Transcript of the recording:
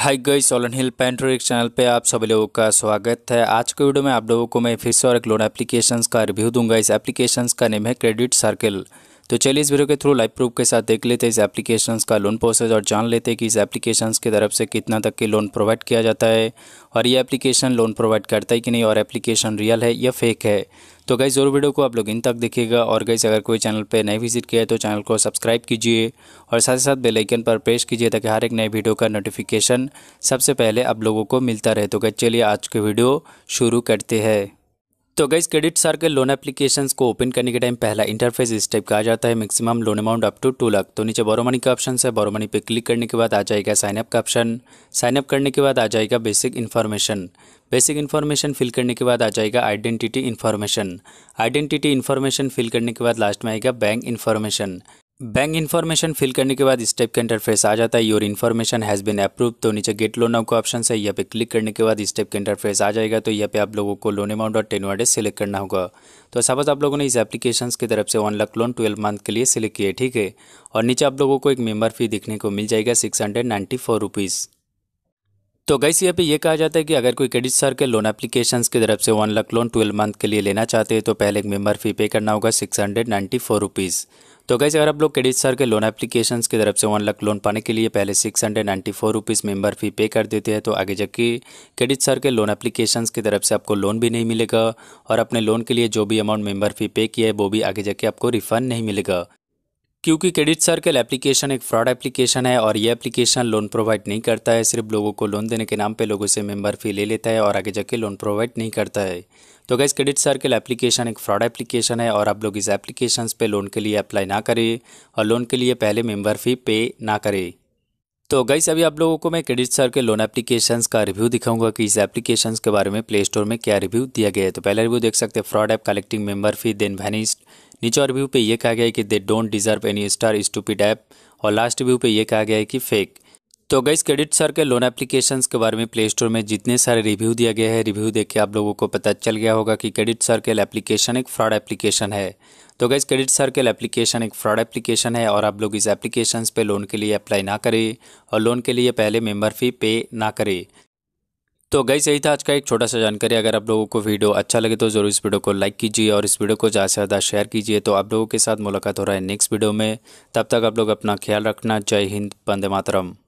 हाय guys Solan hill pen trick channel पे आप सभी लोगों का स्वागत है आज के वीडियो में आप लोगों को मैं फिर से और एक लोन एप्लीकेशंस का रिव्यू दूंगा इस एप्लीकेशंस का नेम है क्रेडिट सर्किल तो चलिए इस वीडियो के थ्रू लाइव प्रूफ के साथ देख लेते हैं इस एप्लीकेशंस का लोन प्रोसेस और जान लेते हैं कि इस एप्लीकेशंस की तरफ से कितना तक के लोन प्रोवाइड किया जाता है और ये एप्लीकेशन लोन प्रोवाइड करता है कि नहीं और एप्लीकेशन रियल है या फेक है तो गाइज़ ज़रूर वीडियो को आप लोग इन तक देखिएगा और गाइज़ अगर कोई चैनल पर नए विजिट किया है तो चैनल को सब्सक्राइब कीजिए और साथ ही साथ बेलाइकन पर प्रेस कीजिए ताकि हर एक नए वीडियो का नोटिफिकेशन सबसे पहले आप लोगों को मिलता रहे तो गई चलिए आज के वीडियो शुरू करते हैं तो गई क्रेडिट सार के लोन एप्लीकेशन को ओपन करने के टाइम पहला इंटरफेस इस टाइप का आ जाता है maximum loan amount up to two lakh तो नीचे बोरो मनी का ऑप्शन है बोरो मनी पे क्लिक करने के बाद आ जाएगा साइनअप का ऑप्शन साइनअप करने के बाद आ जाएगा basic information basic information fill करने के बाद आ जाएगा identity information identity information fill करने के बाद लास्ट में आएगा bank information bank information fill करने के बाद इस टाइप का इंटरफेस आ जाता है your information has been approve तो नीचे गेट लोन नाउ का ऑप्शन है यहाँ पे क्लिक करने के बाद इस टाइप का इंटरफेस आ जाएगा तो यहाँ पे आप लोगों को लोन अमाउंट और टेन डेज सेलेक्ट करना होगा तो सपोज आप लोगों ने इस एप्लीकेशन की तरफ से one lakh loan twelve month के लिए सिलेक्ट किए ठीक है और नीचे आप लोगों को एक मेम्बर फी देखने को मिल जाएगा six hundred ninety four rupees तो गैस यहाँ पे ये कहा जाता है कि अगर कोई credit circle loan applications की तरफ से one lakh loan twelve month के लिए लेना चाहते हैं तो पहले एक मेम्बर फी पे करना होगा six hundred ninety four rupees तो कैसे अगर आप लोग credit circle loan applications की तरफ से वन लाख लोन पाने के लिए पहले six hundred ninety four rupees member fee pay कर देते हैं तो आगे जबकि credit circle loan applications की तरफ से आपको लोन भी नहीं मिलेगा और अपने लोन के लिए जो भी अमाउंट मेम्बर फी पे किया है वो भी आगे जाके आपको रिफंड नहीं मिलेगा क्योंकि क्रेडिट सर्कल एप्लीकेशन एक फ्रॉड एप्लीकेशन है और ये एप्लीकेशन लोन प्रोवाइड नहीं करता है सिर्फ लोगों को लोन देने के नाम पे लोगों से मेंबर फी ले लेता है और आगे जाके लोन प्रोवाइड नहीं करता है तो गैस क्रेडिट सर्कल एप्लीकेशन एक फ्रॉड एप्लीकेशन है और आप लोग इस एप्लीकेशन पे लोन के लिए अप्लाई ना करें और लोन के लिए पहले मेम्बर फ़ी पे ना करें तो गई अभी आप लोगों को मैं credit circle loan applications का रिव्यू दिखाऊंगा कि इस एप्लीकेशंस के बारे में प्ले स्टोर में क्या रिव्यू दिया गया है तो पहला रिव्यू देख सकते हैं fraud app collecting member fee then vanished नीचे रिव्यू पे ये कहा गया है कि they don't deserve any star stupid app और लास्ट रिव्यू पे ये कहा गया है कि फेक तो guys credit circle loan applications के बारे में प्ले स्टोर में जितने सारे रिव्यू दिया गया है रिव्यू देख के आप लोगों को पता चल गया होगा कि क्रेडिट सर्कल एप्लीकेशन एक फ्रॉड एप्लीकेशन है तो गई क्रेडिट सर्कल एप्लीकेशन एक फ्रॉड एप्लीकेशन है और आप लोग इस एप्लीकेशन पे लोन के लिए अप्लाई ना करें और लोन के लिए पहले मेम्बर फ़ी पे ना करें तो गई यही था आज का एक छोटा सा जानकारी अगर आप लोगों को वीडियो अच्छा लगे तो ज़रूर इस वीडियो को लाइक कीजिए और इस वीडियो को ज़्यादा से ज़्यादा शेयर कीजिए तो आप लोगों के साथ मुलाकात हो रहा है नेक्स्ट वीडियो में तब तक आप लोग अपना ख्याल रखना जय हिंद बंदे मातरम